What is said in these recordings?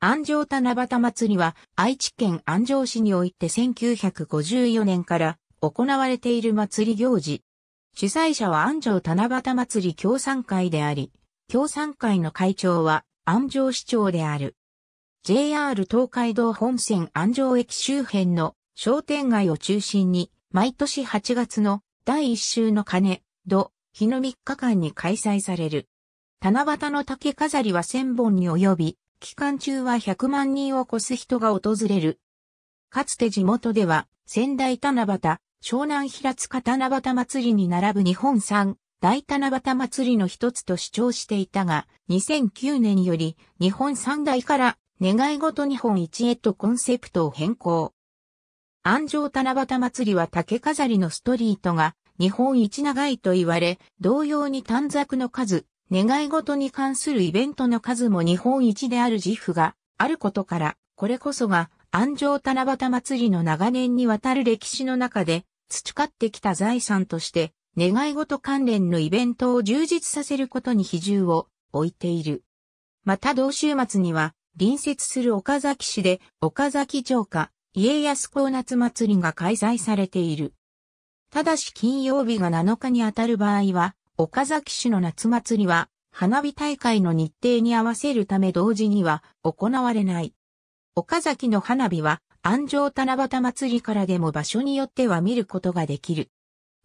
安城七夕祭りは愛知県安城市において1954年から行われている祭り行事。主催者は安城七夕祭り協賛会であり、協賛会の会長は安城市長である。JR 東海道本線安城駅周辺の商店街を中心に毎年8月の第一週の鐘、土、日の3日間に開催される。七夕の竹飾りは1000本に及び、期間中は100万人を超す人が訪れる。かつて地元では、仙台七夕、湘南平塚七夕祭りに並ぶ日本産大七夕祭りの一つと主張していたが、2009年より日本三大から願い事日本一へとコンセプトを変更。安城七夕祭りは竹飾りのストリートが日本一長いと言われ、同様に短冊の数、願い事に関するイベントの数も日本一である自負があることから、これこそが安城七夕祭りの長年にわたる歴史の中で培ってきた財産として、願い事関連のイベントを充実させることに比重を置いている。また同週末には、隣接する岡崎市で岡崎城下家康公夏祭りが開催されている。ただし金曜日が7日にあたる場合は、岡崎市の夏祭りは、花火大会の日程に合わせるため同時には行われない。岡崎の花火は、安城七夕祭りからでも場所によっては見ることができる。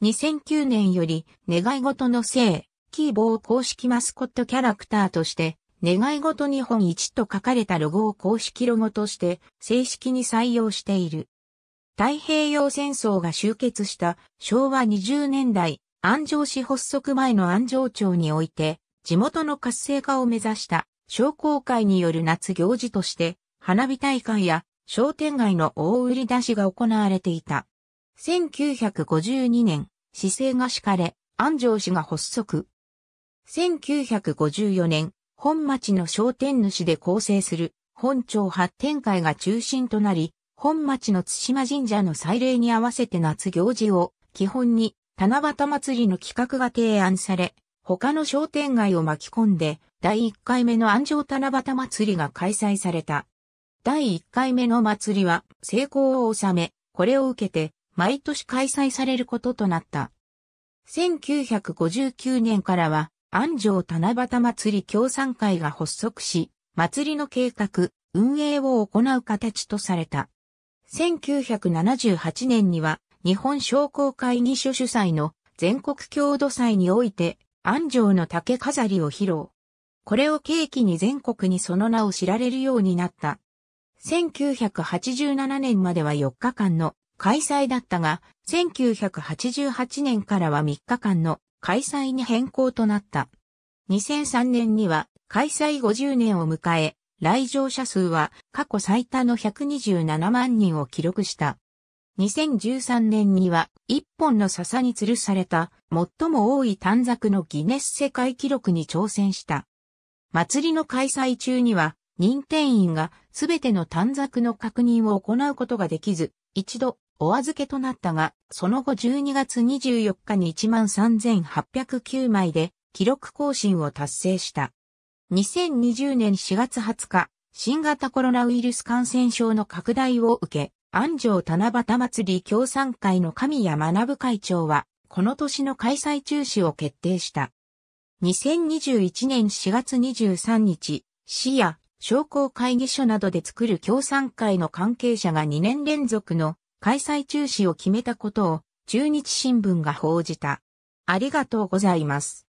2009年より、願い事の聖、キーボー公式マスコットキャラクターとして、願い事日本一と書かれたロゴを公式ロゴとして正式に採用している。太平洋戦争が終結した昭和20年代、安城市発足前の安城町において、地元の活性化を目指した商工会による夏行事として、花火大会や商店街の大売り出しが行われていた。1952年、市政が敷かれ、安城市が発足。1954年、本町の商店主で構成する本町発展会が中心となり、本町の津島神社の祭礼に合わせて夏行事を基本に七夕祭りの企画が提案され、他の商店街を巻き込んで、第1回目の安城七夕祭りが開催された。第1回目の祭りは成功を収め、これを受けて毎年開催されることとなった。1959年からは安城七夕祭り協賛会が発足し、祭りの計画、運営を行う形とされた。1978年には日本商工会議所主催の全国郷土祭において、安城の竹飾りを披露。これを契機に全国にその名を知られるようになった。1987年までは4日間の開催だったが、1988年からは3日間の開催に変更となった。2003年には開催50年を迎え、来場者数は過去最多の127万人を記録した。2013年には一本の笹に吊るされた最も多い短冊のギネス世界記録に挑戦した。祭りの開催中には認定員がすべての短冊の確認を行うことができず、一度お預けとなったが、その後12月24日に13,809枚で記録更新を達成した。2020年4月20日、新型コロナウイルス感染症の拡大を受け、安城七夕祭り協賛会の神谷学会長は、この年の開催中止を決定した。2021年4月23日、市や商工会議所などで作る協賛会の関係者が2年連続の開催中止を決めたことを中日新聞が報じた。ありがとうございます。